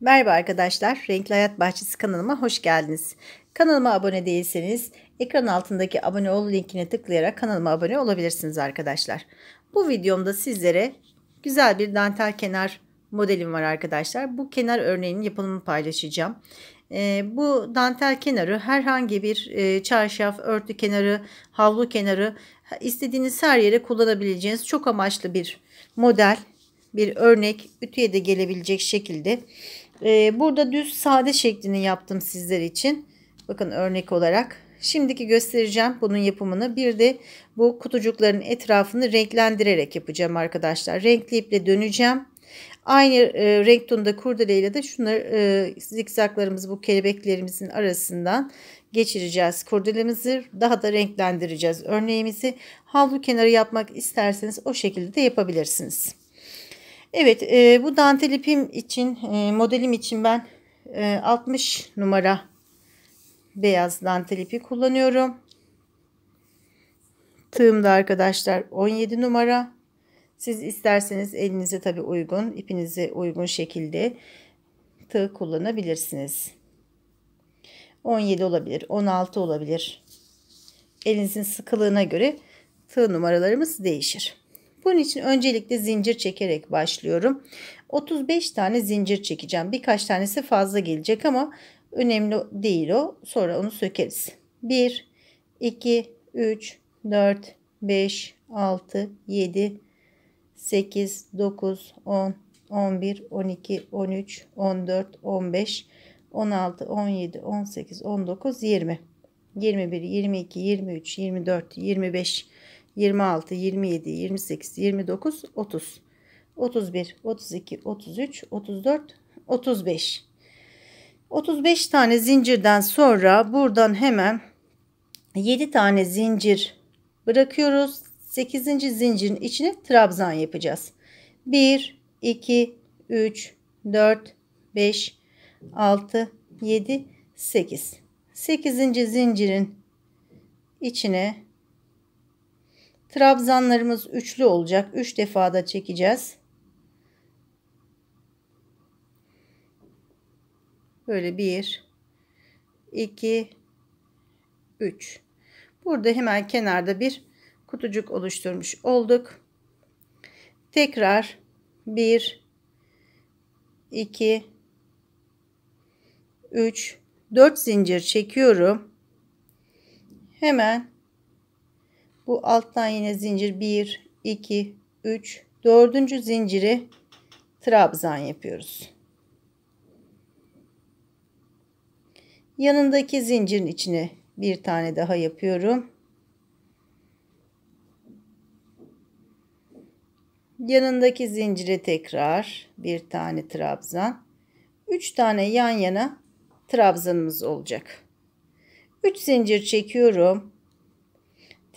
Merhaba arkadaşlar, Renkli Hayat Bahçesi kanalıma hoş geldiniz. Kanalıma abone değilseniz ekran altındaki abone ol linkine tıklayarak kanalıma abone olabilirsiniz arkadaşlar. Bu videomda sizlere güzel bir dantel kenar modelim var arkadaşlar. Bu kenar örneğinin yapımını paylaşacağım. E, bu dantel kenarı herhangi bir e, çarşaf, örtü kenarı, havlu kenarı istediğiniz her yere kullanabileceğiniz çok amaçlı bir model, bir örnek, ütüye de gelebilecek şekilde ee, burada düz sade şeklini yaptım sizler için. Bakın örnek olarak. Şimdiki göstereceğim bunun yapımını. Bir de bu kutucukların etrafını renklendirerek yapacağım arkadaşlar. Renkli iple döneceğim. Aynı e, renk tonunda kurdeleyle de şunları e, zikzaklarımızı bu kelebeklerimizin arasından geçireceğiz. Kurdelemizi daha da renklendireceğiz. Örneğimizi havlu kenarı yapmak isterseniz o şekilde de yapabilirsiniz. Evet e, bu dantel ipim için e, modelim için ben e, 60 numara beyaz dantel ipi kullanıyorum. Tığımda arkadaşlar 17 numara. Siz isterseniz elinize tabi uygun ipinize uygun şekilde tığ kullanabilirsiniz. 17 olabilir 16 olabilir. Elinizin sıkılığına göre tığ numaralarımız değişir. Bunun için öncelikle zincir çekerek başlıyorum. 35 tane zincir çekeceğim. Birkaç tanesi fazla gelecek ama önemli değil o. Sonra onu sökeriz. 1, 2, 3, 4, 5, 6, 7, 8, 9, 10, 11, 12, 13, 14, 15, 16, 17, 18, 19, 20. 21, 22, 23, 24, 25, 26, 27, 28, 29, 30, 31, 32, 33, 34, 35. 35 tane zincirden sonra buradan hemen 7 tane zincir bırakıyoruz. 8. zincirin içine trabzan yapacağız. 1, 2, 3, 4, 5, 6, 7, 8. 8. zincirin içine Trabzanlarımız üçlü olacak. Üç defada çekeceğiz. Böyle bir, iki, üç. Burada hemen kenarda bir kutucuk oluşturmuş olduk. Tekrar bir, iki, üç, dört zincir çekiyorum. Hemen bu alttan yine zincir 1, 2, 3, 4. zinciri trabzan yapıyoruz. Yanındaki zincirin içine bir tane daha yapıyorum. Yanındaki zincire tekrar bir tane trabzan. 3 tane yan yana trabzanımız olacak. 3 zincir çekiyorum.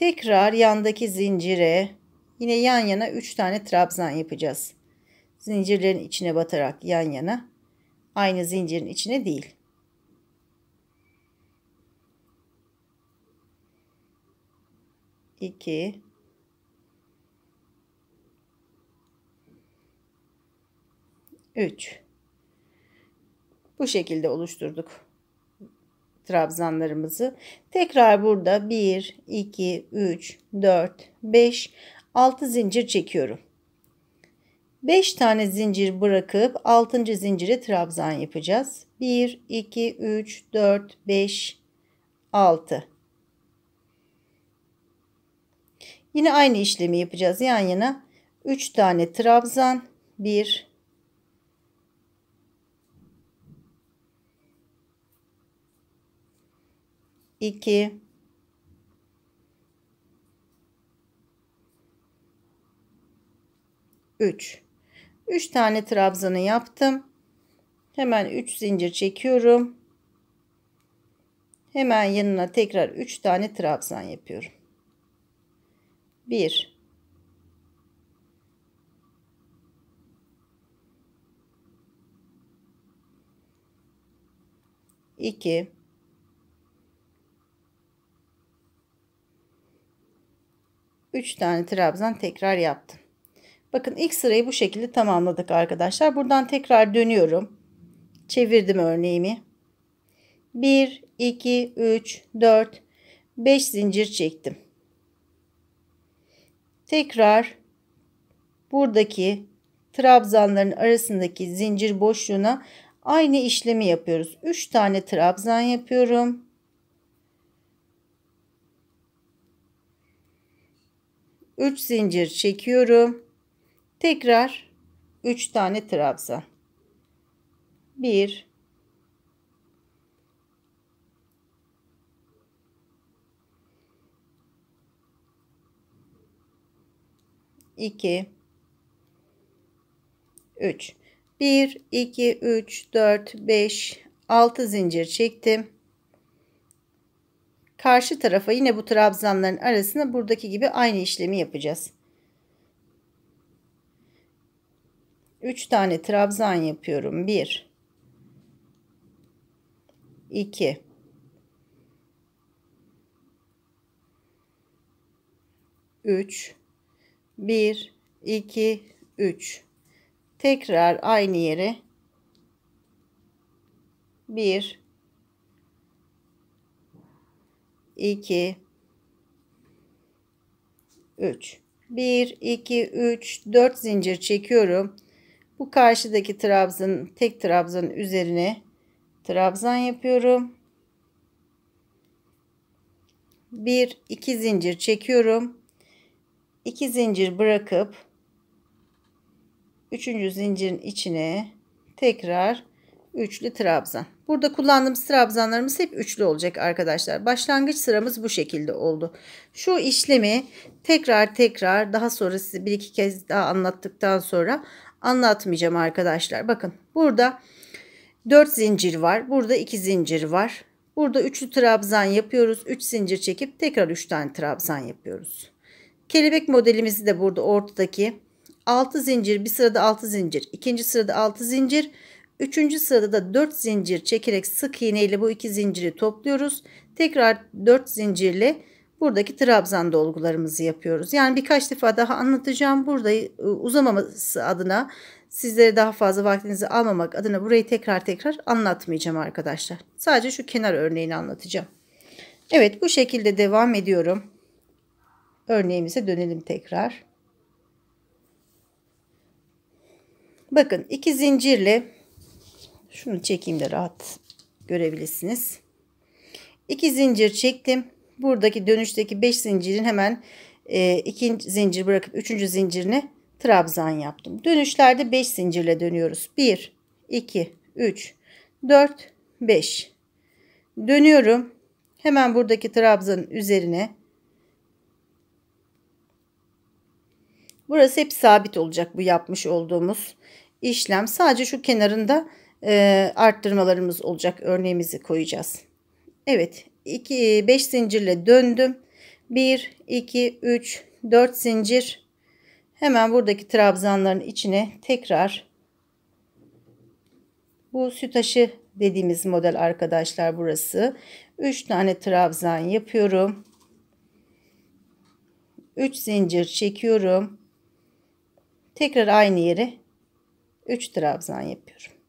Tekrar yandaki zincire yine yan yana 3 tane trabzan yapacağız. Zincirlerin içine batarak yan yana. Aynı zincirin içine değil. İki. Üç. Bu şekilde oluşturduk trabzanlarımızı. Tekrar burada 1, 2, 3, 4, 5, 6 zincir çekiyorum. 5 tane zincir bırakıp 6. zinciri trabzan yapacağız. 1, 2, 3, 4, 5, 6. Yine aynı işlemi yapacağız yan yana. 3 tane trabzan 1 2 3 3 tane trabzanı yaptım. Hemen 3 zincir çekiyorum. Hemen yanına tekrar 3 tane trabzan yapıyorum. 1 2 3 tane trabzan tekrar yaptım. Bakın ilk sırayı bu şekilde tamamladık arkadaşlar. Buradan tekrar dönüyorum. Çevirdim örneğimi. 1, 2, 3, 4, 5 zincir çektim. Tekrar buradaki trabzanların arasındaki zincir boşluğuna aynı işlemi yapıyoruz. 3 tane trabzan yapıyorum. 3 zincir çekiyorum. Tekrar 3 tane trabzan. 1 2 3 1 2 3 4 5 6 zincir çektim. Karşı tarafa yine bu trabzanların arasına buradaki gibi aynı işlemi yapacağız. 3 tane trabzan yapıyorum. 1 2 3 1 2 3 tekrar aynı yere 1 2 3 1 2 3 4 zincir çekiyorum. Bu karşıdaki trabzan tek trabzanın üzerine trabzan yapıyorum. 1 2 zincir çekiyorum. 2 zincir bırakıp 3. zincirin içine tekrar Üçlü trabzan. Burada kullandığımız trabzanlarımız hep üçlü olacak arkadaşlar. Başlangıç sıramız bu şekilde oldu. Şu işlemi tekrar tekrar daha sonra size bir iki kez daha anlattıktan sonra anlatmayacağım arkadaşlar. Bakın burada 4 zincir var. Burada 2 zincir var. Burada üçlü trabzan yapıyoruz. 3 zincir çekip tekrar 3 tane trabzan yapıyoruz. Kelebek modelimizi de burada ortadaki 6 zincir bir sırada 6 zincir ikinci sırada 6 zincir Üçüncü sırada da 4 zincir çekerek sık iğne ile bu iki zinciri topluyoruz. Tekrar 4 zincirle buradaki trabzan dolgularımızı yapıyoruz. Yani birkaç defa daha anlatacağım. Burada e, uzamaması adına sizlere daha fazla vaktinizi almamak adına burayı tekrar tekrar anlatmayacağım arkadaşlar. Sadece şu kenar örneğini anlatacağım. Evet bu şekilde devam ediyorum. Örneğimize dönelim tekrar. Bakın iki zincirle şunu çekeyim de rahat görebilirsiniz. 2 zincir çektim. Buradaki dönüşteki 5 zincirin hemen 2 e, zincir bırakıp 3. zincirini trabzan yaptım. Dönüşlerde 5 zincirle dönüyoruz. 1, 2, 3, 4, 5. Dönüyorum. Hemen buradaki trabzanın üzerine. Burası hep sabit olacak bu yapmış olduğumuz işlem. Sadece şu kenarında e, arttırmalarımız olacak. Örneğimizi koyacağız. Evet 2 5 zincirle döndüm. 1 2 3 4 zincir. Hemen buradaki trabzanların içine tekrar bu sütaşı dediğimiz model arkadaşlar burası. 3 tane trabzan yapıyorum. 3 zincir çekiyorum. Tekrar aynı yere 3 trabzan yapıyorum.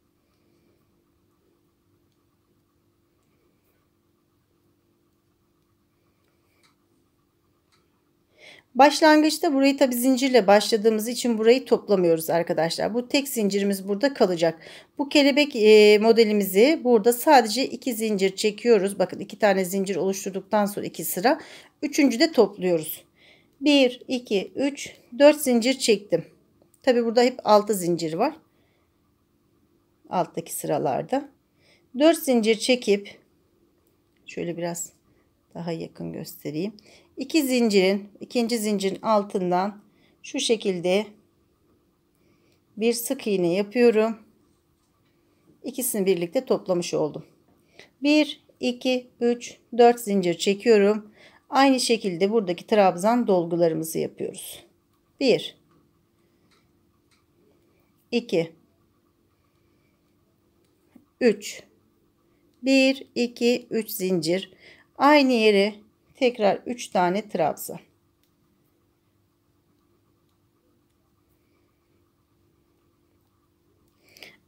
Başlangıçta burayı tabi zincirle başladığımız için burayı toplamıyoruz arkadaşlar. Bu tek zincirimiz burada kalacak. Bu kelebek e, modelimizi burada sadece iki zincir çekiyoruz. Bakın iki tane zincir oluşturduktan sonra iki sıra. Üçüncü de topluyoruz. 1, 2, 3, 4 zincir çektim. Tabi burada hep 6 zincir var. Alttaki sıralarda. 4 zincir çekip şöyle biraz daha yakın göstereyim iki zincirin ikinci zincirin altından şu şekilde bir sık iğne yapıyorum. İkisini birlikte toplamış oldum. 1 2 3 4 zincir çekiyorum. Aynı şekilde buradaki trabzan dolgularımızı yapıyoruz. 1 2 3 1 2 3 zincir aynı yere Tekrar 3 tane trabzan.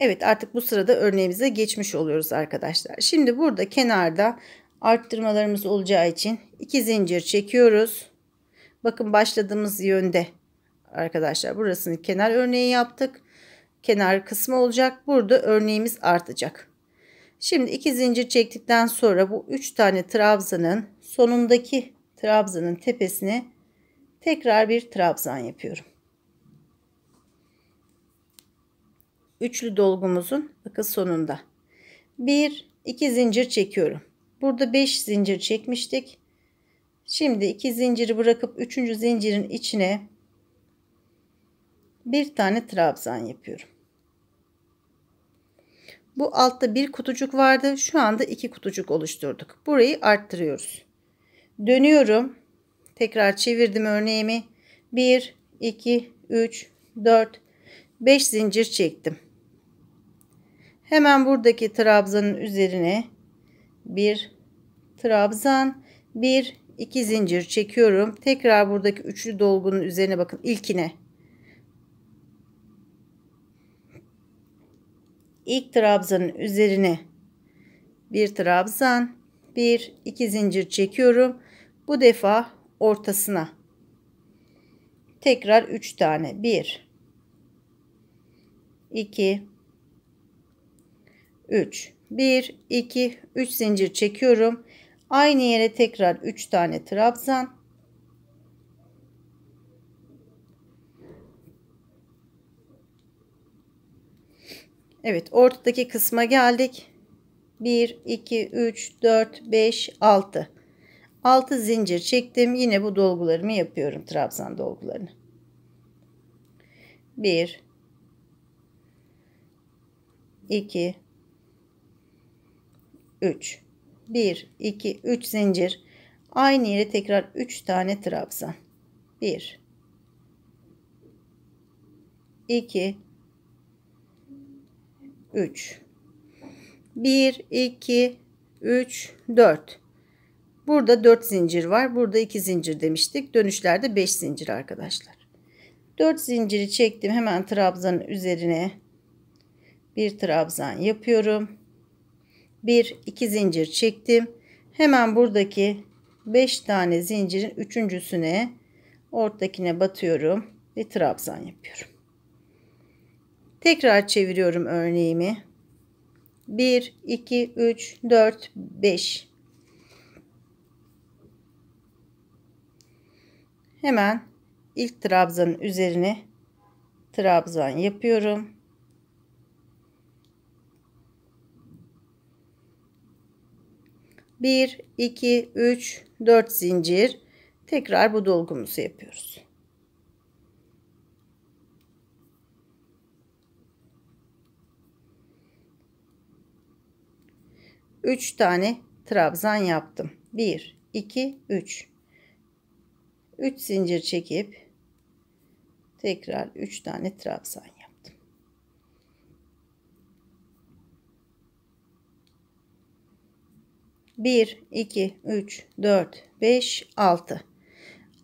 Evet artık bu sırada örneğimize geçmiş oluyoruz arkadaşlar. Şimdi burada kenarda arttırmalarımız olacağı için iki zincir çekiyoruz. Bakın başladığımız yönde arkadaşlar burasını kenar örneği yaptık. Kenar kısmı olacak. Burada örneğimiz artacak. Şimdi iki zincir çektikten sonra bu üç tane trabzanın sonundaki trabzanın tepesini tekrar bir trabzan yapıyorum. Üçlü dolgumuzun bakın sonunda. Bir, iki zincir çekiyorum. Burada beş zincir çekmiştik. Şimdi iki zinciri bırakıp üçüncü zincirin içine bir tane trabzan yapıyorum. Bu altta bir kutucuk vardı. Şu anda iki kutucuk oluşturduk. Burayı arttırıyoruz. Dönüyorum. Tekrar çevirdim örneğimi. 1, 2, 3, 4, 5 zincir çektim. Hemen buradaki trabzanın üzerine bir trabzan, bir iki zincir çekiyorum. Tekrar buradaki üçlü dolgunun üzerine bakın ilkine ilk trabzanın üzerine bir trabzan, bir iki zincir çekiyorum. Bu defa ortasına. Tekrar 3 tane. 1 2 3 1 2 3 zincir çekiyorum. Aynı yere tekrar 3 tane trabzan. Evet ortadaki kısma geldik. 1, 2, 3, 4, 5, 6. 6 zincir çektim. Yine bu dolgularımı yapıyorum. Trabzan dolgularını. 1, 2, 3. 1, 2, 3 zincir. Aynı yere tekrar 3 tane trabzan. 1, 2, 3 1 2 3 4 burada 4 zincir var burada 2 zincir demiştik dönüşlerde 5 zincir arkadaşlar 4 zinciri çektim hemen trabzanın üzerine bir trabzan yapıyorum 1 2 zincir çektim hemen buradaki 5 tane zincirin üçüncüsüne ortakine batıyorum ve trabzan yapıyorum Tekrar çeviriyorum örneğimi. 1, 2, 3, 4, 5. Hemen ilk trabzanın üzerine trabzan yapıyorum. Bir, iki, üç, dört zincir. Tekrar bu dolgumuzu yapıyoruz. 3 tane trabzan yaptım. 1, 2, 3. 3 zincir çekip tekrar 3 tane trabzan yaptım. Bir, iki, üç, dört, beş, altı.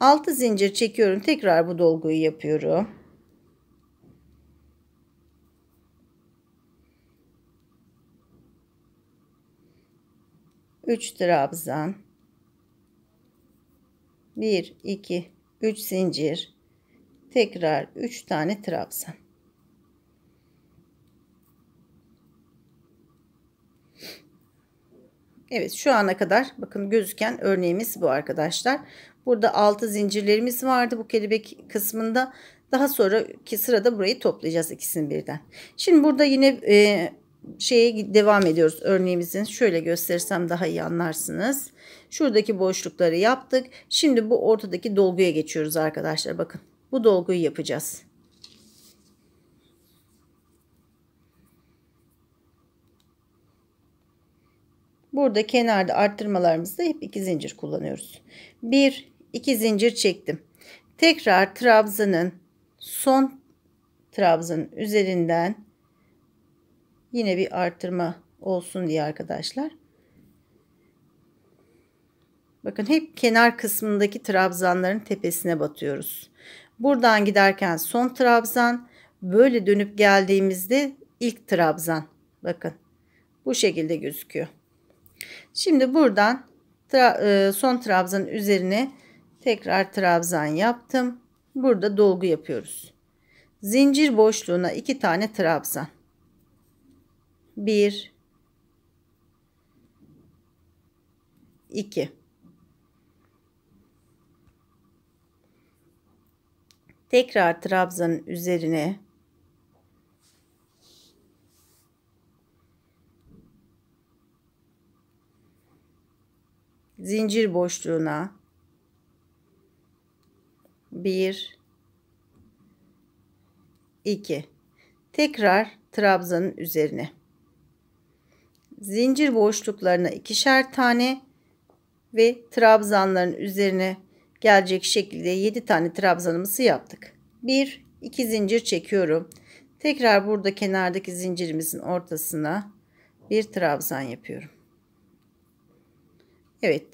Altı zincir çekiyorum. Tekrar bu dolguyu yapıyorum. 3 trabzan 1 2 3 zincir tekrar 3 tane trabzan Evet şu ana kadar bakın gözüken örneğimiz bu arkadaşlar. Burada 6 zincirlerimiz vardı bu kelebek kısmında. Daha sonraki sırada burayı toplayacağız ikisini birden. Şimdi burada yine e, şeye devam ediyoruz örneğimizin. Şöyle gösterirsem daha iyi anlarsınız. Şuradaki boşlukları yaptık. Şimdi bu ortadaki dolguya geçiyoruz arkadaşlar. Bakın bu dolguyu yapacağız. Burada kenarda arttırmalarımızda hep iki zincir kullanıyoruz. Bir, iki zincir çektim. Tekrar trabzanın son trabzanın üzerinden Yine bir arttırma olsun diye arkadaşlar. Bakın hep kenar kısmındaki trabzanların tepesine batıyoruz. Buradan giderken son trabzan, böyle dönüp geldiğimizde ilk trabzan. Bakın bu şekilde gözüküyor. Şimdi buradan tra e, son trabzanın üzerine tekrar trabzan yaptım. Burada dolgu yapıyoruz. Zincir boşluğuna iki tane trabzan. 1 2 Tekrar trabzanın üzerine zincir boşluğuna 1 2 tekrar trabzanın üzerine zincir boşluklarına ikişer tane ve trabzanların üzerine gelecek şekilde 7 tane trabzanımızı yaptık. 1 2 zincir çekiyorum. Tekrar burada kenardaki zincirimizin ortasına bir trabzan yapıyorum. Evet.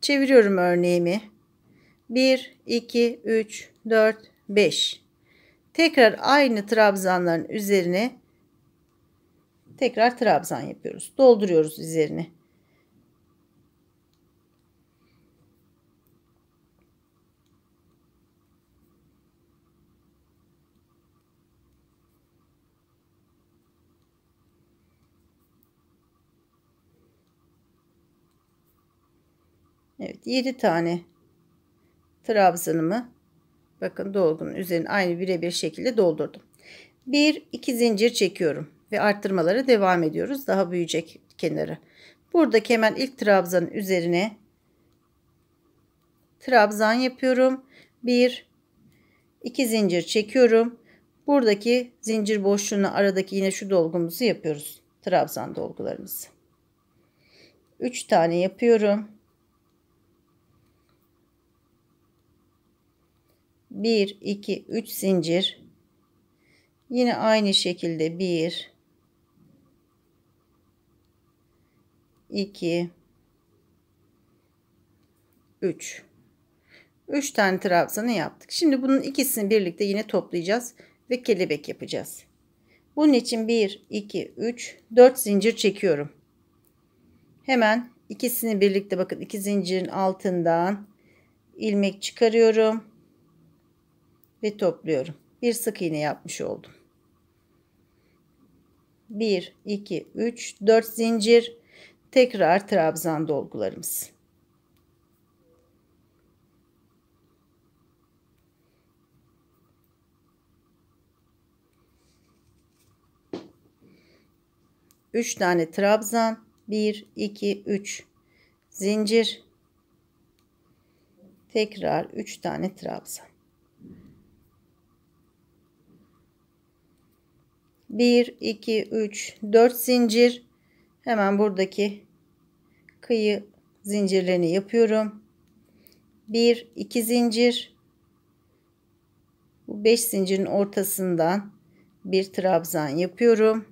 Çeviriyorum örneğimi. 1 2 3 4 5. Tekrar aynı trabzanların üzerine tekrar trabzan yapıyoruz. Dolduruyoruz üzerine. Evet 7 tane trabzanımı bakın dolgunun üzerine aynı birebir şekilde doldurdum. Bir iki zincir çekiyorum ve arttırmalara devam ediyoruz. Daha büyüyecek kenarı. Buradaki hemen ilk trabzanın üzerine trabzan yapıyorum. 1 2 zincir çekiyorum. Buradaki zincir boşluğuna aradaki yine şu dolgumuzu yapıyoruz. Trabzan dolgularımızı. 3 tane yapıyorum. 1 2 3 zincir. Yine aynı şekilde 1 2 3 3 tane trabzanı yaptık. Şimdi bunun ikisini birlikte yine toplayacağız ve kelebek yapacağız. Bunun için 1 2 3 4 zincir çekiyorum. Hemen ikisini birlikte bakın iki zincirin altından ilmek çıkarıyorum ve topluyorum. Bir sık iğne yapmış oldum. 1 2 3 4 zincir Tekrar trabzan dolgularımız. Üç tane trabzan. Bir, iki, üç. Zincir. Tekrar üç tane trabzan. Bir iki üç dört zincir hemen buradaki kıyı zincirlerini yapıyorum. 1 2 zincir bu 5 zincirin ortasından bir trabzan yapıyorum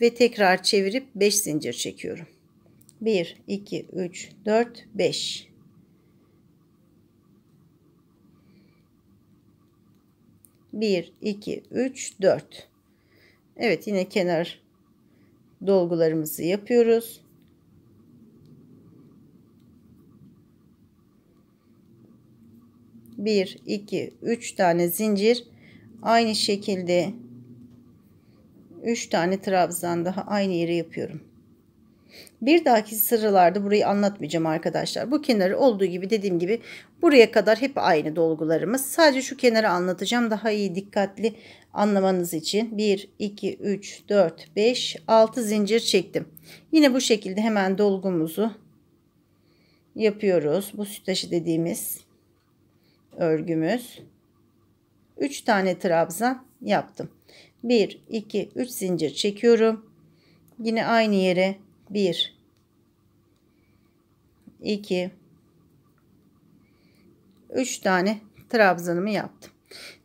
ve tekrar çevirip 5 zincir çekiyorum. 1 2 3 4 5 1 2 3 4 Evet yine kenar dolgularımızı yapıyoruz. 1 2 3 tane zincir aynı şekilde 3 tane trabzan daha aynı yere yapıyorum bir dahaki sıralarda burayı anlatmayacağım arkadaşlar bu kenarı olduğu gibi dediğim gibi buraya kadar hep aynı dolgularımız sadece şu kenarı anlatacağım daha iyi dikkatli anlamanız için 1 2 3 4 5 6 zincir çektim yine bu şekilde hemen dolgumuzu yapıyoruz bu sütaşı dediğimiz örgümüz. 3 tane trabzan yaptım. 1 2 3 zincir çekiyorum. Yine aynı yere 1 2 3 tane trabzanımı yaptım.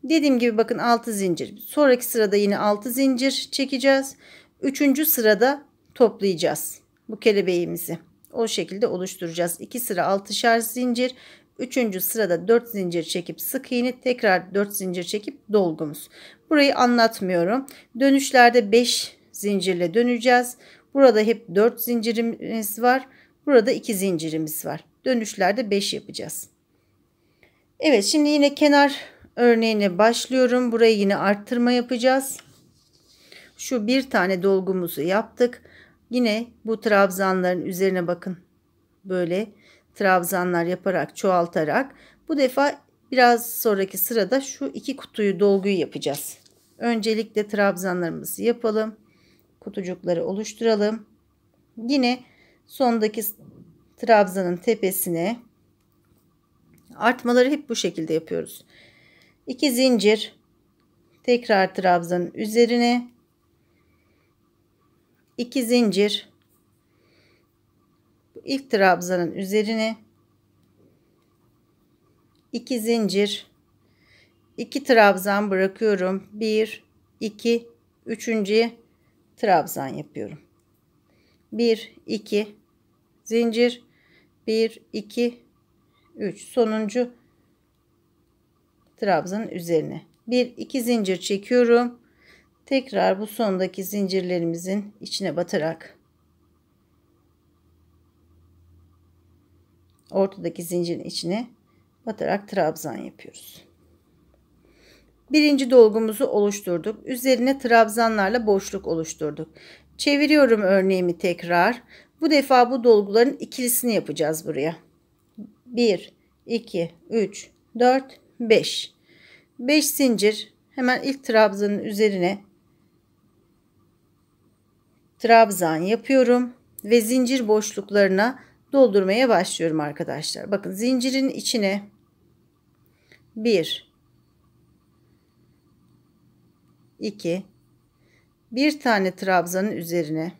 Dediğim gibi bakın 6 zincir. Sonraki sırada yine 6 zincir çekeceğiz. 3. sırada toplayacağız bu kelebeğimizi. O şekilde oluşturacağız. 2 sıra 6'şar zincir, Üçüncü sırada 4 zincir çekip sık iğne tekrar 4 zincir çekip dolgumuz. Burayı anlatmıyorum. Dönüşlerde 5 zincirle döneceğiz. Burada hep 4 zincirimiz var. Burada 2 zincirimiz var. Dönüşlerde 5 yapacağız. Evet şimdi yine kenar örneğine başlıyorum. Burayı yine arttırma yapacağız. Şu bir tane dolgumuzu yaptık. Yine bu trabzanların üzerine bakın. Böyle trabzanlar yaparak çoğaltarak bu defa biraz sonraki sırada şu iki kutuyu dolguyu yapacağız. Öncelikle trabzanlarımızı yapalım. Kutucukları oluşturalım. Yine sondaki trabzanın tepesine artmaları hep bu şekilde yapıyoruz. 2 zincir tekrar trabzanın üzerine 2 zincir ilk trabzanın üzerine 2 zincir 2 trabzan bırakıyorum 1 2 3. trabzan yapıyorum 1 2 zincir 1 2 3 sonuncu trabzanın üzerine 1 2 zincir çekiyorum tekrar bu sondaki zincirlerimizin içine batarak ortadaki zincirin içine batarak trabzan yapıyoruz. Birinci dolgumuzu oluşturduk. Üzerine trabzanlarla boşluk oluşturduk. Çeviriyorum örneğimi tekrar. Bu defa bu dolguların ikilisini yapacağız buraya. 1, 2, 3, 4, 5. 5 zincir hemen ilk trabzanın üzerine trabzan yapıyorum ve zincir boşluklarına doldurmaya başlıyorum arkadaşlar. Bakın zincirin içine 1 2 bir tane trabzanın üzerine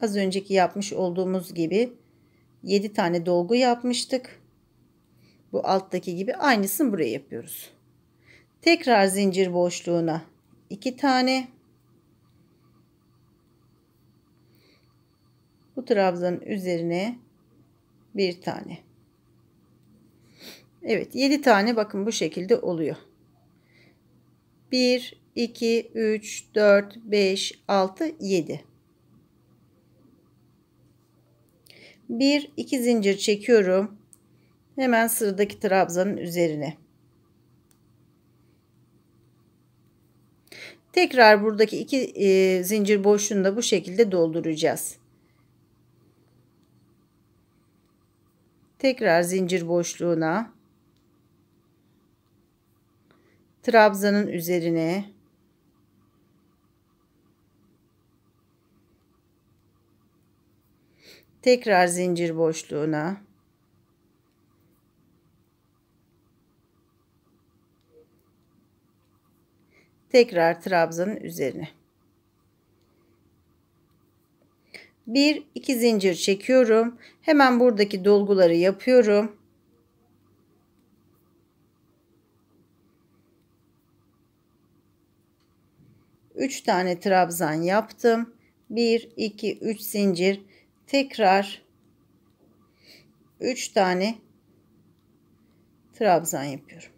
az önceki yapmış olduğumuz gibi 7 tane dolgu yapmıştık. Bu alttaki gibi aynısını buraya yapıyoruz. Tekrar zincir boşluğuna 2 tane bu trabzanın üzerine bir tane. Evet 7 tane bakın bu şekilde oluyor. 1, 2, 3, 4, 5, 6, 7. 1, 2 zincir çekiyorum. Hemen sıradaki trabzanın üzerine. Tekrar buradaki iki e, zincir boşluğunu da bu şekilde dolduracağız. Tekrar zincir boşluğuna. Trabzanın üzerine. Tekrar zincir boşluğuna. Tekrar trabzanın üzerine. 1 2 zincir çekiyorum. Hemen buradaki dolguları yapıyorum. Üç tane trabzan yaptım. 1 2 3 zincir tekrar 3 tane trabzan yapıyorum.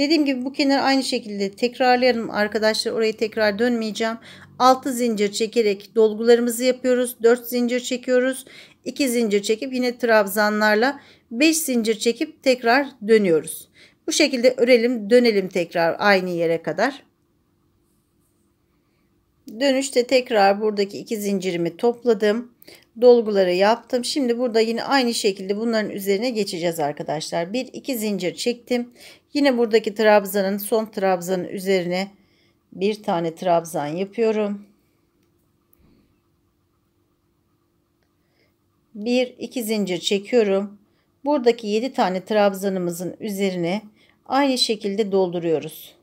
Dediğim gibi bu kenarı aynı şekilde tekrarlayalım arkadaşlar. Orayı tekrar dönmeyeceğim. 6 zincir çekerek dolgularımızı yapıyoruz. 4 zincir çekiyoruz. 2 zincir çekip yine trabzanlarla 5 zincir çekip tekrar dönüyoruz. Bu şekilde örelim dönelim tekrar aynı yere kadar. Dönüşte tekrar buradaki iki zincirimi topladım dolguları yaptım. Şimdi burada yine aynı şekilde bunların üzerine geçeceğiz arkadaşlar. Bir iki zincir çektim. Yine buradaki trabzanın son trabzanın üzerine bir tane trabzan yapıyorum. Bir iki zincir çekiyorum. Buradaki yedi tane trabzanımızın üzerine aynı şekilde dolduruyoruz.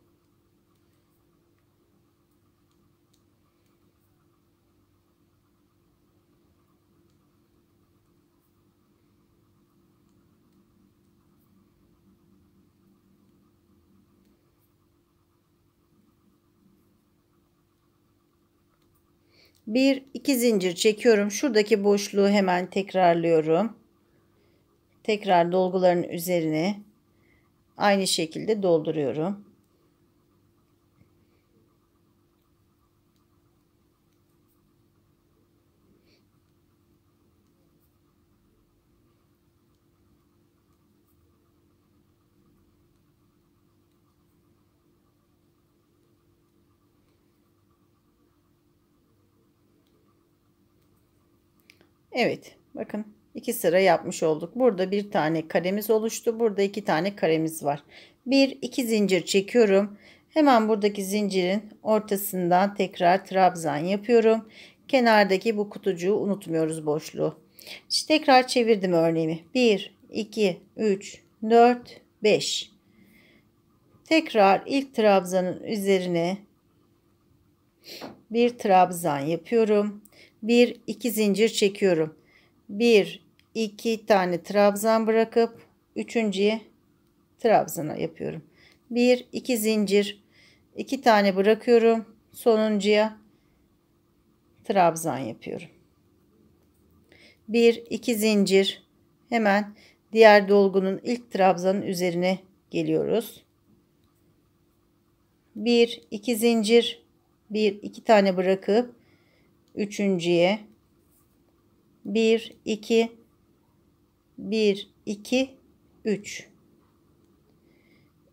bir iki zincir çekiyorum. Şuradaki boşluğu hemen tekrarlıyorum. Tekrar dolguların üzerine aynı şekilde dolduruyorum. Evet bakın iki sıra yapmış olduk. Burada bir tane karemiz oluştu. Burada iki tane karemiz var. Bir iki zincir çekiyorum. Hemen buradaki zincirin ortasından tekrar trabzan yapıyorum. Kenardaki bu kutucuğu unutmuyoruz boşluğu. İşte tekrar çevirdim örneğimi. 1, 2, 3, 4, 5. Tekrar ilk trabzanın üzerine bir trabzan yapıyorum. Bir iki zincir çekiyorum. Bir iki tane trabzan bırakıp üçüncüye trabzana yapıyorum. Bir iki zincir iki tane bırakıyorum. Sonuncuya trabzan yapıyorum. Bir iki zincir hemen diğer dolgunun ilk trabzanın üzerine geliyoruz. Bir iki zincir bir iki tane bırakıp üçüncüye 1 2 1 2 3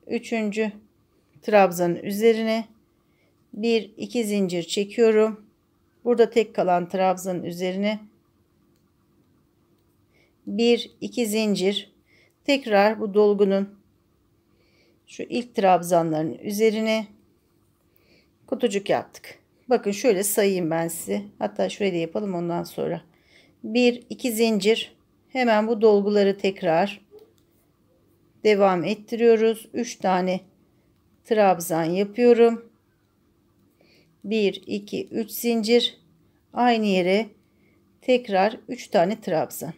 üçüncü trabzanın üzerine bir iki zincir çekiyorum burada tek kalan trabzanın üzerine bir iki zincir tekrar bu dolgunun şu ilk trabzanların üzerine kutucuk yaptık Bakın şöyle sayayım ben size. Hatta şurayı da yapalım ondan sonra. 1 2 zincir. Hemen bu dolguları tekrar devam ettiriyoruz. 3 tane trabzan yapıyorum. 1 2 3 zincir. Aynı yere tekrar 3 tane trabzan.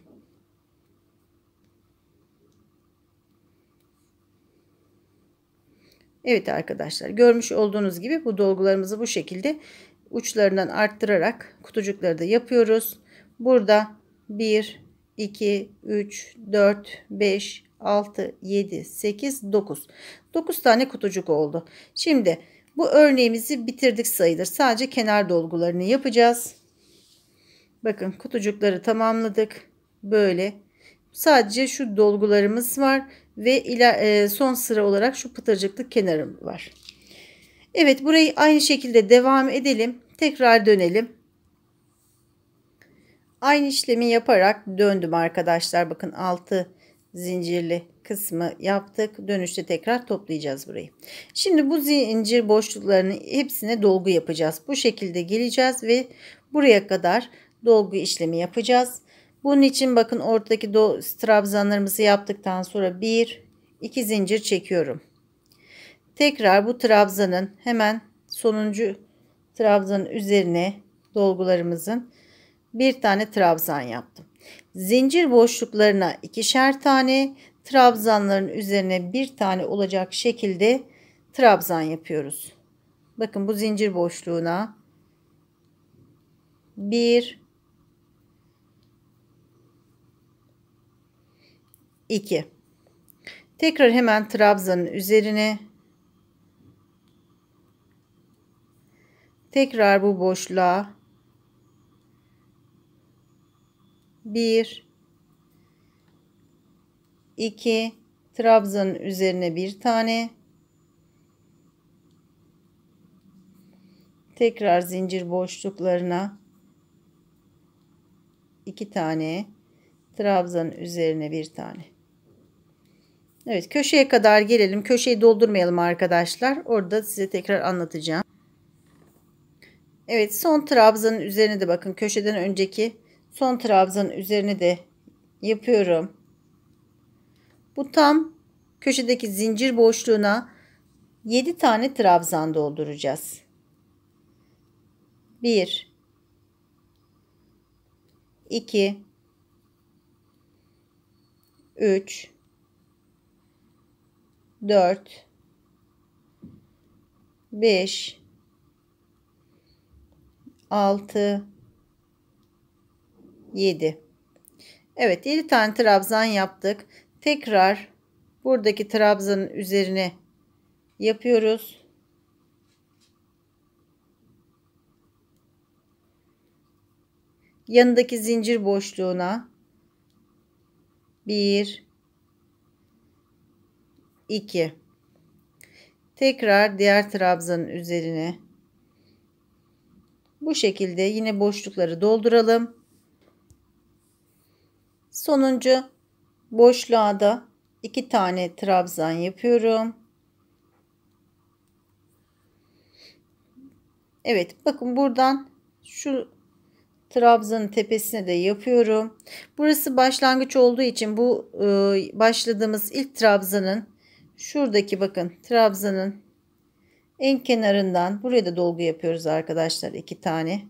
Evet arkadaşlar görmüş olduğunuz gibi bu dolgularımızı bu şekilde uçlarından arttırarak kutucukları da yapıyoruz. Burada 1, 2, 3, 4, 5, 6, 7, 8, 9. 9 tane kutucuk oldu. Şimdi bu örneğimizi bitirdik sayılır. Sadece kenar dolgularını yapacağız. Bakın kutucukları tamamladık. Böyle. Sadece şu dolgularımız var ve ila, e, son sıra olarak şu pıtırcıklı kenarım var. Evet burayı aynı şekilde devam edelim. Tekrar dönelim. Aynı işlemi yaparak döndüm arkadaşlar. Bakın 6 zincirli kısmı yaptık. Dönüşte tekrar toplayacağız burayı. Şimdi bu zincir boşluklarını hepsine dolgu yapacağız. Bu şekilde geleceğiz ve buraya kadar dolgu işlemi yapacağız. Bunun için bakın ortadaki trabzanlarımızı yaptıktan sonra 1 2 zincir çekiyorum. Tekrar bu trabzanın hemen sonuncu trabzanın üzerine dolgularımızın bir tane trabzan yaptım. Zincir boşluklarına ikişer tane, trabzanların üzerine bir tane olacak şekilde trabzan yapıyoruz. Bakın bu zincir boşluğuna 1 2. Tekrar hemen trabzanın üzerine tekrar bu boşluğa 1 2 trabzanın üzerine bir tane tekrar zincir boşluklarına iki tane trabzanın üzerine bir tane Evet köşeye kadar gelelim. Köşeyi doldurmayalım arkadaşlar. Orada size tekrar anlatacağım. Evet son trabzanın üzerine de bakın köşeden önceki son trabzanın üzerine de yapıyorum. Bu tam köşedeki zincir boşluğuna 7 tane trabzan dolduracağız. 1 2 3 4 5 6 7 Evet 7 tane trabzan yaptık. Tekrar buradaki trabzanın üzerine yapıyoruz. Yanındaki zincir boşluğuna 1 2 tekrar diğer trabzanın üzerine bu şekilde yine boşlukları dolduralım sonuncu boşluğa da iki tane trabzan yapıyorum Evet bakın buradan şu trabzanın tepesine de yapıyorum. Burası başlangıç olduğu için bu e, başladığımız ilk trabzanın şuradaki bakın trabzanın en kenarından buraya da dolgu yapıyoruz arkadaşlar iki tane.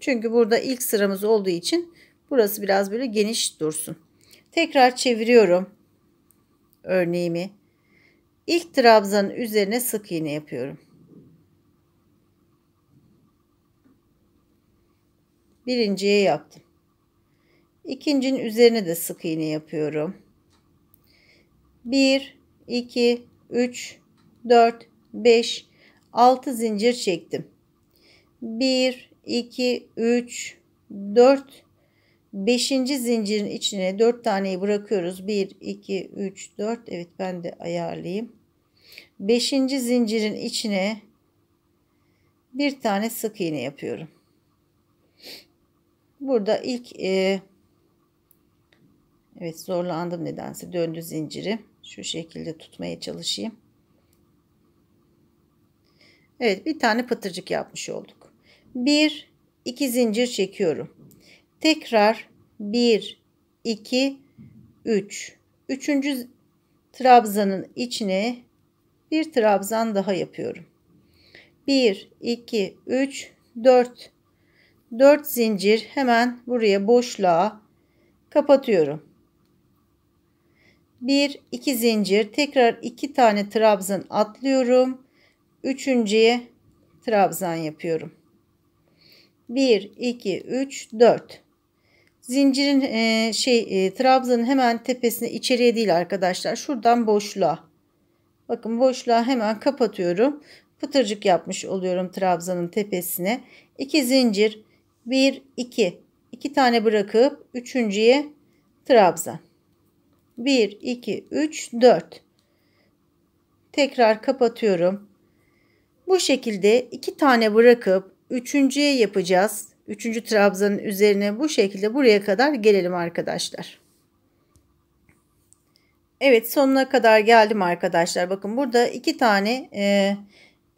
Çünkü burada ilk sıramız olduğu için burası biraz böyle geniş dursun. Tekrar çeviriyorum örneğimi. İlk trabzanın üzerine sık iğne yapıyorum. Birinciye yaptım. İkincinin üzerine de sık iğne yapıyorum. 1 2 3 4 5 6 zincir çektim. 1 2 3 4 5. zincirin içine 4 taneyi bırakıyoruz. 1 2 3 4 evet ben de ayarlayayım. 5. zincirin içine bir tane sık iğne yapıyorum. Burada ilk e, Evet zorlandım nedense döndü zinciri. Şu şekilde tutmaya çalışayım. Evet bir tane pıtırcık yapmış olduk. 1 2 zincir çekiyorum. Tekrar 1 2 3 üçüncü trabzanın içine bir trabzan daha yapıyorum. 1 2 3 4 4 zincir hemen buraya boşluğa kapatıyorum. 1 2 zincir tekrar 2 tane trabzan atlıyorum. Üçüncüye trabzan yapıyorum. 1 2 3 4 zincirin e, şey e, trabzanın hemen tepesine içeriye değil arkadaşlar şuradan boşluğa bakın boşluğa hemen kapatıyorum pıtırcık yapmış oluyorum trabzanın tepesine 2 zincir 1 2 2 tane bırakıp üçüncüye trabzan 1, 2, 3, 4. Tekrar kapatıyorum. Bu şekilde iki tane bırakıp üçüncüye yapacağız. Üçüncü trabzanın üzerine bu şekilde buraya kadar gelelim arkadaşlar. Evet sonuna kadar geldim arkadaşlar. Bakın burada iki tane, e,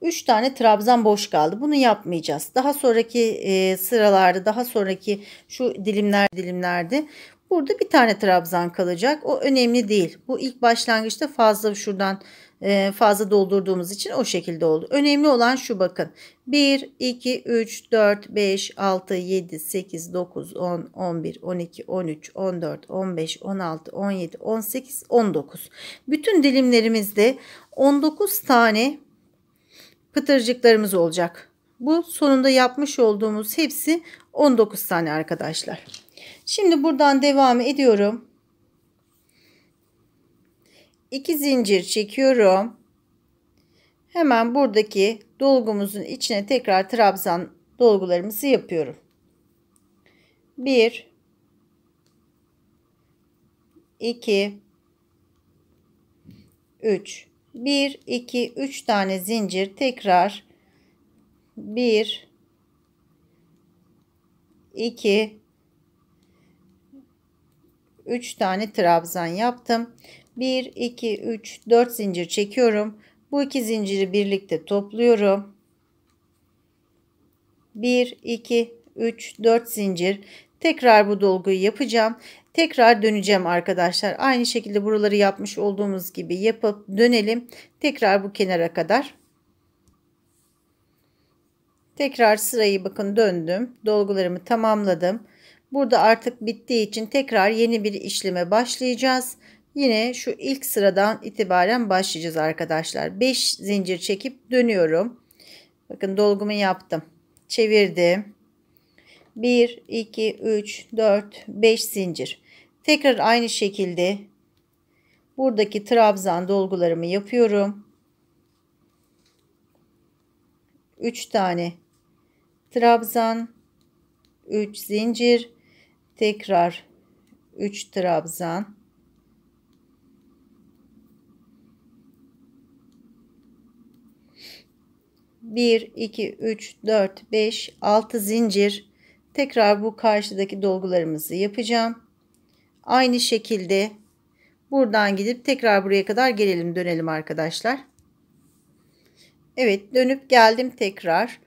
üç tane trabzan boş kaldı. Bunu yapmayacağız. Daha sonraki e, sıralarda, daha sonraki şu dilimler dilimlerde Burada bir tane trabzan kalacak. O önemli değil. Bu ilk başlangıçta fazla şuradan e, fazla doldurduğumuz için o şekilde oldu. Önemli olan şu bakın. 1, 2, 3, 4, 5, 6, 7, 8, 9, 10, 11, 12, 13, 14, 15, 16, 17, 18, 19. Bütün dilimlerimizde 19 tane pıtırcıklarımız olacak. Bu sonunda yapmış olduğumuz hepsi 19 tane arkadaşlar. Şimdi buradan devam ediyorum. 2 zincir çekiyorum. Hemen buradaki dolgumuzun içine tekrar trabzan dolgularımızı yapıyorum. 1 2 3 1 2 3 tane zincir tekrar 1 2 3 tane trabzan yaptım. 1, 2, 3, 4 zincir çekiyorum. Bu iki zinciri birlikte topluyorum. 1, 2, 3, 4 zincir. Tekrar bu dolguyu yapacağım. Tekrar döneceğim arkadaşlar. Aynı şekilde buraları yapmış olduğumuz gibi yapıp dönelim. Tekrar bu kenara kadar. Tekrar sırayı bakın döndüm. Dolgularımı tamamladım. Burada artık bittiği için tekrar yeni bir işleme başlayacağız. Yine şu ilk sıradan itibaren başlayacağız arkadaşlar. 5 zincir çekip dönüyorum. Bakın dolgumu yaptım. Çevirdim. 1, 2, 3, 4, 5 zincir. Tekrar aynı şekilde buradaki trabzan dolgularımı yapıyorum. 3 tane trabzan 3 zincir Tekrar 3 trabzan. Bir, iki, üç, dört, beş, altı zincir. Tekrar bu karşıdaki dolgularımızı yapacağım. Aynı şekilde buradan gidip tekrar buraya kadar gelelim dönelim arkadaşlar. Evet dönüp geldim tekrar.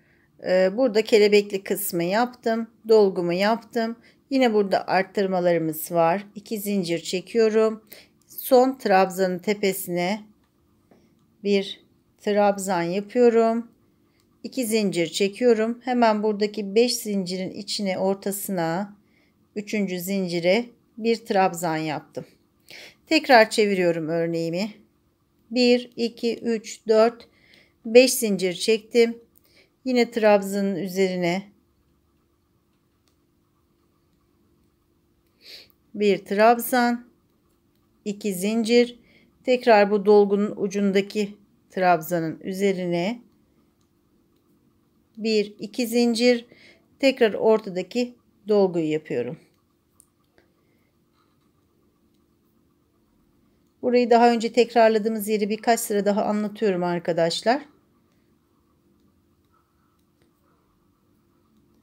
Ee, burada kelebekli kısmı yaptım. Dolgumu yaptım. Yine burada arttırmalarımız var. 2 zincir çekiyorum. Son trabzanın tepesine bir trabzan yapıyorum. 2 zincir çekiyorum. Hemen buradaki 5 zincirin içine ortasına 3. zincire bir trabzan yaptım. Tekrar çeviriyorum örneğimi. 1 2 3 4 5 zincir çektim. Yine trabzanın üzerine bir trabzan, iki zincir. Tekrar bu dolgunun ucundaki trabzanın üzerine bir iki zincir. Tekrar ortadaki dolguyu yapıyorum. Burayı daha önce tekrarladığımız yeri birkaç sıra daha anlatıyorum arkadaşlar.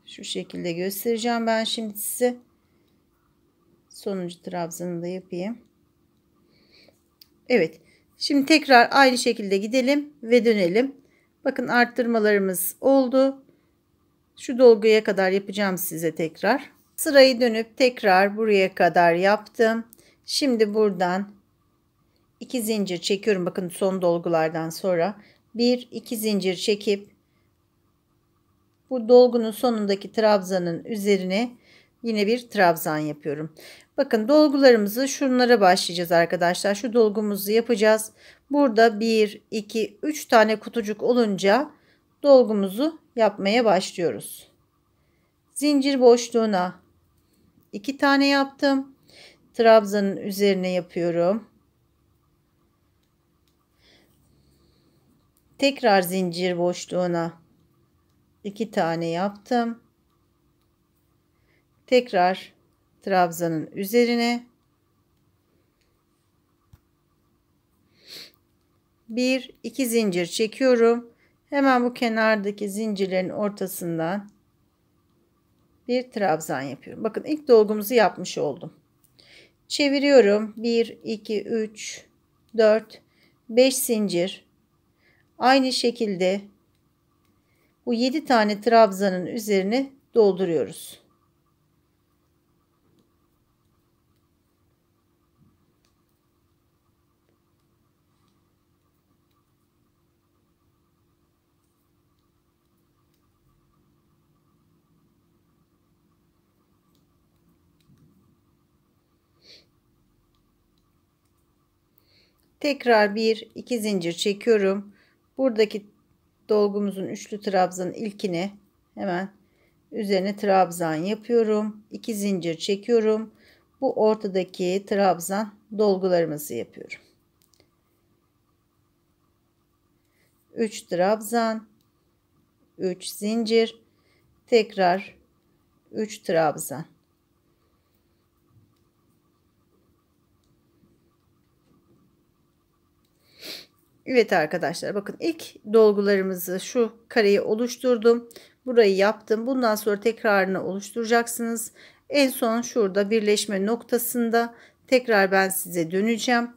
Şu şekilde göstereceğim ben şimdi size sonuncu trabzanı da yapayım. Evet. Şimdi tekrar aynı şekilde gidelim ve dönelim. Bakın arttırmalarımız oldu. Şu dolguya kadar yapacağım size tekrar. Sırayı dönüp tekrar buraya kadar yaptım. Şimdi buradan iki zincir çekiyorum. Bakın son dolgulardan sonra bir iki zincir çekip bu dolgunun sonundaki trabzanın üzerine yine bir trabzan yapıyorum. Bakın dolgularımızı şunlara başlayacağız arkadaşlar. Şu dolgumuzu yapacağız. Burada 1, 2, 3 tane kutucuk olunca dolgumuzu yapmaya başlıyoruz. Zincir boşluğuna 2 tane yaptım. Trabzanın üzerine yapıyorum. Tekrar zincir boşluğuna 2 tane yaptım. Tekrar trabzanın üzerine bir iki zincir çekiyorum. Hemen bu kenardaki zincirlerin ortasından bir trabzan yapıyorum. Bakın ilk dolgumuzu yapmış oldum. Çeviriyorum. 1 2 3 4 5 zincir. Aynı şekilde bu 7 tane trabzanın üzerine dolduruyoruz. Tekrar bir iki zincir çekiyorum. Buradaki dolgumuzun üçlü trabzan ilkini hemen üzerine trabzan yapıyorum. iki zincir çekiyorum. Bu ortadaki trabzan dolgularımızı yapıyorum. 3 trabzan 3 zincir tekrar 3 trabzan Evet arkadaşlar bakın ilk dolgularımızı şu kareyi oluşturdum. Burayı yaptım. Bundan sonra tekrarını oluşturacaksınız. En son şurada birleşme noktasında tekrar ben size döneceğim.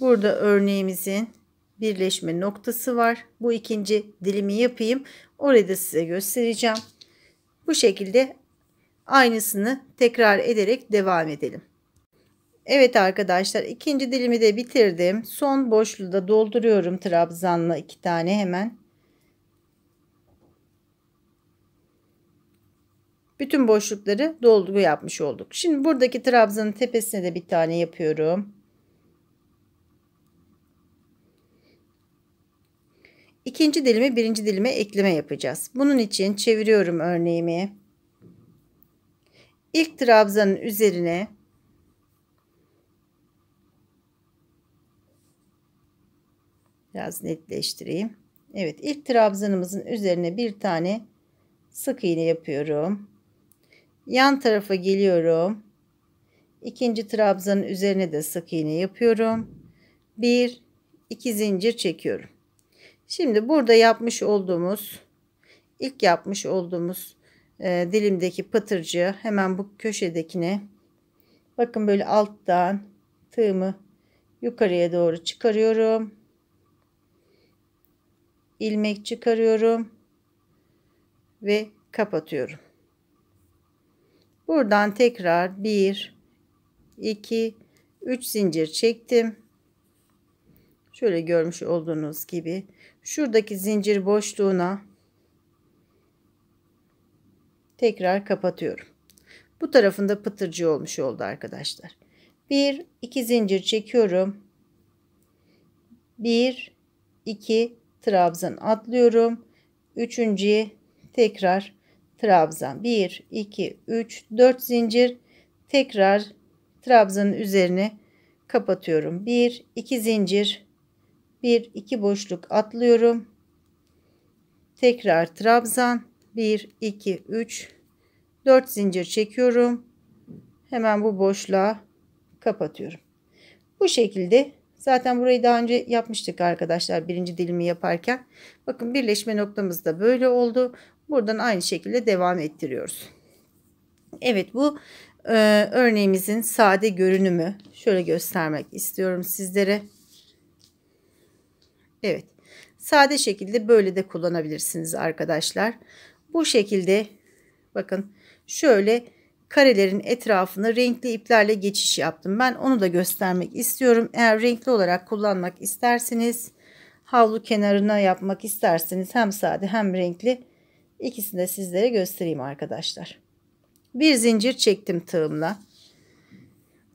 Burada örneğimizin birleşme noktası var. Bu ikinci dilimi yapayım. Orayı da size göstereceğim. Bu şekilde aynısını tekrar ederek devam edelim. Evet arkadaşlar ikinci dilimi de bitirdim. Son boşluğu da dolduruyorum trabzanla iki tane hemen. Bütün boşlukları dolgu yapmış olduk. Şimdi buradaki trabzanın tepesine de bir tane yapıyorum. İkinci dilimi birinci dilime ekleme yapacağız. Bunun için çeviriyorum örneğimi. İlk trabzanın üzerine Biraz netleştireyim. Evet ilk trabzanımızın üzerine bir tane sık iğne yapıyorum. Yan tarafa geliyorum. İkinci trabzanın üzerine de sık iğne yapıyorum. Bir, iki zincir çekiyorum. Şimdi burada yapmış olduğumuz ilk yapmış olduğumuz e, dilimdeki pıtırcığı hemen bu köşedekine bakın böyle alttan tığımı yukarıya doğru çıkarıyorum ilmek çıkarıyorum ve kapatıyorum. Buradan tekrar 1 2 3 zincir çektim. Şöyle görmüş olduğunuz gibi şuradaki zincir boşluğuna tekrar kapatıyorum. Bu tarafında pıtırcı olmuş oldu arkadaşlar. 1 2 zincir çekiyorum. 1 2 trabzan atlıyorum. Üçüncüye tekrar trabzan. 1, 2, 3, 4 zincir. Tekrar trabzanın üzerine kapatıyorum. 1, 2 zincir. 1, 2 boşluk atlıyorum. Tekrar trabzan. 1, 2, 3, 4 zincir çekiyorum. Hemen bu boşluğa kapatıyorum. Bu şekilde Zaten burayı daha önce yapmıştık arkadaşlar birinci dilimi yaparken. Bakın birleşme noktamız da böyle oldu. Buradan aynı şekilde devam ettiriyoruz. Evet bu e, örneğimizin sade görünümü. Şöyle göstermek istiyorum sizlere. Evet sade şekilde böyle de kullanabilirsiniz arkadaşlar. Bu şekilde bakın şöyle karelerin etrafını renkli iplerle geçiş yaptım. Ben onu da göstermek istiyorum. Eğer renkli olarak kullanmak isterseniz havlu kenarına yapmak isterseniz hem sade hem renkli ikisini de sizlere göstereyim arkadaşlar. Bir zincir çektim tığımla.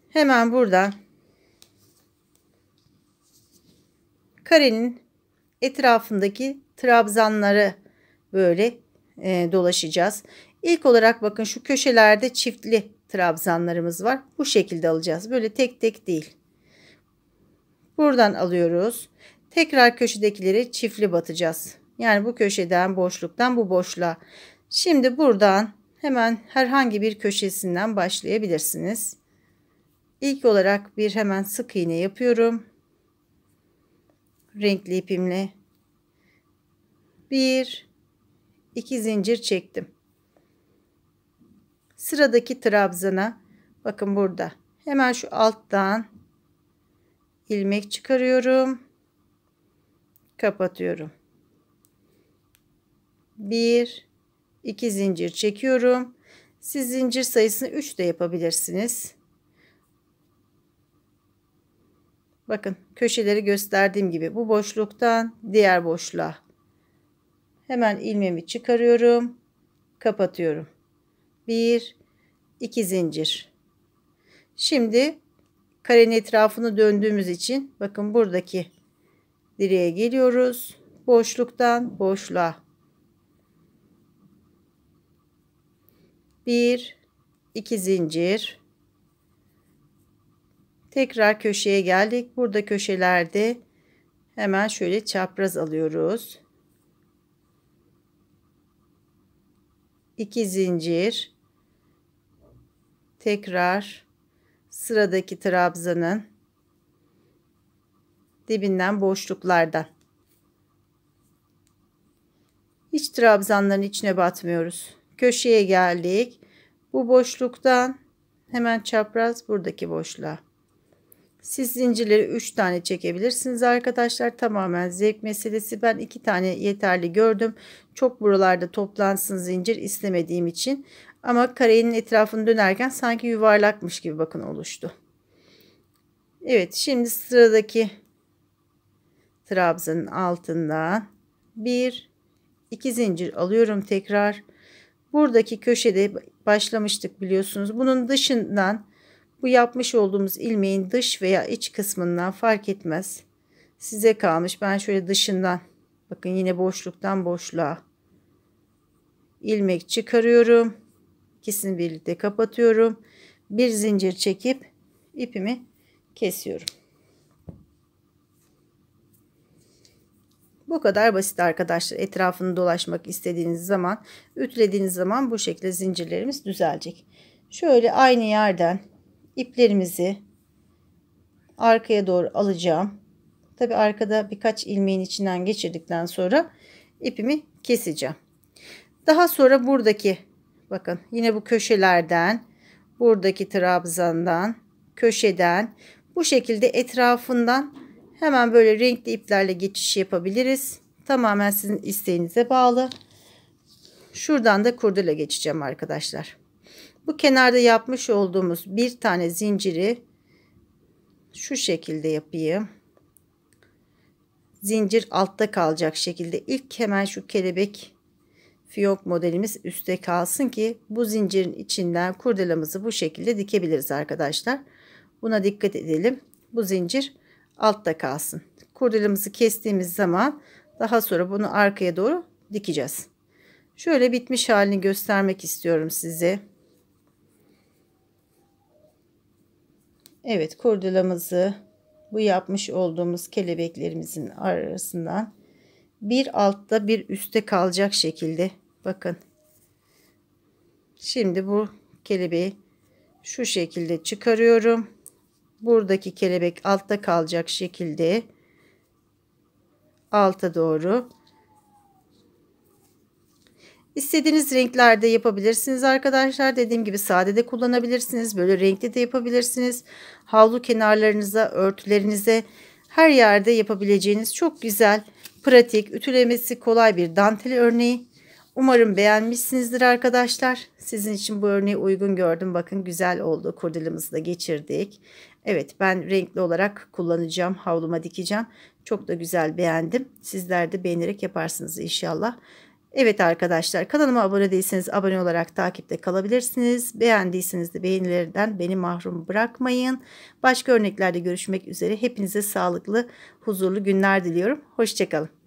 Hemen buradan karenin etrafındaki trabzanları böyle e, dolaşacağız. İlk olarak bakın şu köşelerde çiftli trabzanlarımız var. Bu şekilde alacağız. Böyle tek tek değil. Buradan alıyoruz. Tekrar köşedekileri çiftli batacağız. Yani bu köşeden boşluktan bu boşluğa. Şimdi buradan hemen herhangi bir köşesinden başlayabilirsiniz. İlk olarak bir hemen sık iğne yapıyorum. Renkli ipimle. Bir, iki zincir çektim. Sıradaki trabzana bakın burada. Hemen şu alttan ilmek çıkarıyorum. Kapatıyorum. Bir, iki zincir çekiyorum. Siz zincir sayısını 3 de yapabilirsiniz. Bakın köşeleri gösterdiğim gibi bu boşluktan diğer boşluğa. Hemen ilmemi çıkarıyorum. Kapatıyorum. 1 2 zincir. Şimdi karenin etrafını döndüğümüz için bakın buradaki direğe geliyoruz. Boşluktan boşluğa. 1 2 zincir. Tekrar köşeye geldik. Burada köşelerde hemen şöyle çapraz alıyoruz. 2 zincir tekrar sıradaki trabzanın dibinden boşluklardan Hiç trabzanların içine batmıyoruz köşeye geldik bu boşluktan hemen çapraz buradaki boşluğa siz zincirleri 3 tane çekebilirsiniz arkadaşlar. Tamamen zevk meselesi. Ben 2 tane yeterli gördüm. Çok buralarda toplansın zincir istemediğim için. Ama karenin etrafını dönerken sanki yuvarlakmış gibi bakın oluştu. Evet şimdi sıradaki trabzanın altında bir iki zincir alıyorum tekrar. Buradaki köşede başlamıştık biliyorsunuz. Bunun dışından bu yapmış olduğumuz ilmeğin dış veya iç kısmından fark etmez. Size kalmış. Ben şöyle dışından bakın yine boşluktan boşluğa ilmek çıkarıyorum ikisini birlikte kapatıyorum. Bir zincir çekip ipimi kesiyorum. Bu kadar basit arkadaşlar. Etrafını dolaşmak istediğiniz zaman, ütülediğiniz zaman bu şekilde zincirlerimiz düzelecek. Şöyle aynı yerden iplerimizi arkaya doğru alacağım. Tabi arkada birkaç ilmeğin içinden geçirdikten sonra ipimi keseceğim. Daha sonra buradaki Bakın yine bu köşelerden buradaki trabzandan köşeden bu şekilde etrafından hemen böyle renkli iplerle geçiş yapabiliriz. Tamamen sizin isteğinize bağlı. Şuradan da kurdele geçeceğim arkadaşlar. Bu kenarda yapmış olduğumuz bir tane zinciri şu şekilde yapayım. Zincir altta kalacak şekilde ilk hemen şu kelebek fiyonk modelimiz üstte kalsın ki bu zincirin içinden kurdelamızı bu şekilde dikebiliriz arkadaşlar. Buna dikkat edelim. Bu zincir altta kalsın. Kurdelamızı kestiğimiz zaman daha sonra bunu arkaya doğru dikeceğiz. Şöyle bitmiş halini göstermek istiyorum size. Evet kurdelamızı bu yapmış olduğumuz kelebeklerimizin arasından bir altta bir üstte kalacak şekilde bakın şimdi bu kelebeği şu şekilde çıkarıyorum buradaki kelebek altta kalacak şekilde alta doğru İstediğiniz renklerde yapabilirsiniz arkadaşlar. Dediğim gibi sade de kullanabilirsiniz. Böyle renkli de yapabilirsiniz. Havlu kenarlarınıza, örtülerinize her yerde yapabileceğiniz çok güzel pratik, ütülemesi kolay bir dantel örneği. Umarım beğenmişsinizdir arkadaşlar. Sizin için bu örneği uygun gördüm. Bakın güzel oldu. Kurdilimizi de geçirdik. Evet ben renkli olarak kullanacağım. Havluma dikeceğim. Çok da güzel beğendim. Sizler de beğenerek yaparsınız inşallah. Evet arkadaşlar kanalıma abone değilseniz abone olarak takipte kalabilirsiniz. Beğendiyseniz de beğenilerden beni mahrum bırakmayın. Başka örneklerde görüşmek üzere. Hepinize sağlıklı, huzurlu günler diliyorum. Hoşçakalın.